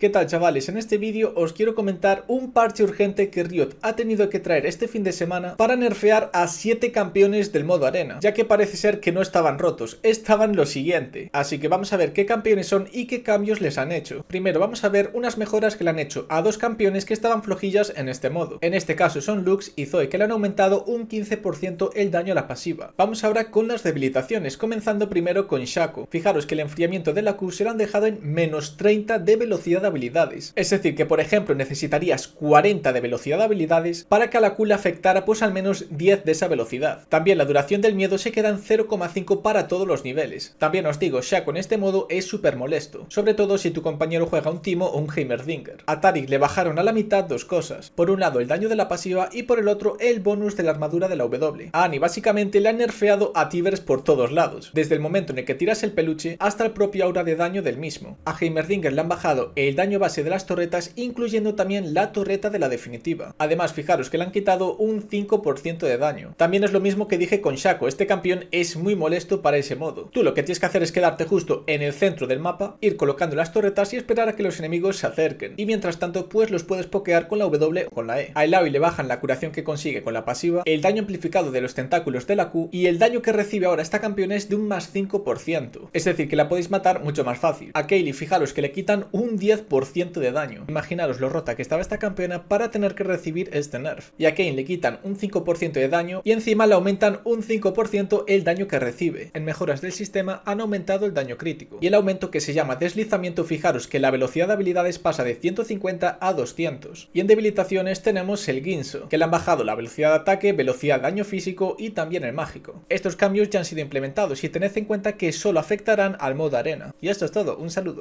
¿Qué tal chavales? En este vídeo os quiero comentar un parche urgente que Riot ha tenido que traer este fin de semana para nerfear a 7 campeones del modo arena, ya que parece ser que no estaban rotos, estaban lo siguiente. Así que vamos a ver qué campeones son y qué cambios les han hecho. Primero vamos a ver unas mejoras que le han hecho a dos campeones que estaban flojillas en este modo. En este caso son Lux y Zoe que le han aumentado un 15% el daño a la pasiva. Vamos ahora con las debilitaciones, comenzando primero con Shaco. Fijaros que el enfriamiento de la Q se lo han dejado en menos 30 de velocidad habilidades. Es decir, que por ejemplo necesitarías 40 de velocidad de habilidades para que a la Q afectara pues al menos 10 de esa velocidad. También la duración del miedo se queda en 0,5 para todos los niveles. También os digo, ya en este modo es súper molesto, sobre todo si tu compañero juega un Timo o un Heimerdinger. A Tarik le bajaron a la mitad dos cosas, por un lado el daño de la pasiva y por el otro el bonus de la armadura de la W. A Annie básicamente le han nerfeado a Tibers por todos lados, desde el momento en el que tiras el peluche hasta el propio aura de daño del mismo. A Heimerdinger le han bajado el daño base de las torretas, incluyendo también la torreta de la definitiva. Además, fijaros que le han quitado un 5% de daño. También es lo mismo que dije con Shaco, este campeón es muy molesto para ese modo. Tú lo que tienes que hacer es quedarte justo en el centro del mapa, ir colocando las torretas y esperar a que los enemigos se acerquen. Y mientras tanto, pues los puedes pokear con la W o con la E. A y le bajan la curación que consigue con la pasiva, el daño amplificado de los tentáculos de la Q y el daño que recibe ahora esta campeón es de un más 5%. Es decir, que la podéis matar mucho más fácil. A Kaylee, fijaros que le quitan un 10% de daño. Imaginaros lo rota que estaba esta campeona para tener que recibir este nerf. Y a Kane le quitan un 5% de daño y encima le aumentan un 5% el daño que recibe. En mejoras del sistema han aumentado el daño crítico. Y el aumento que se llama deslizamiento, fijaros que la velocidad de habilidades pasa de 150 a 200. Y en debilitaciones tenemos el Ginso, que le han bajado la velocidad de ataque, velocidad de daño físico y también el mágico. Estos cambios ya han sido implementados y tened en cuenta que solo afectarán al modo arena. Y esto es todo, un saludo.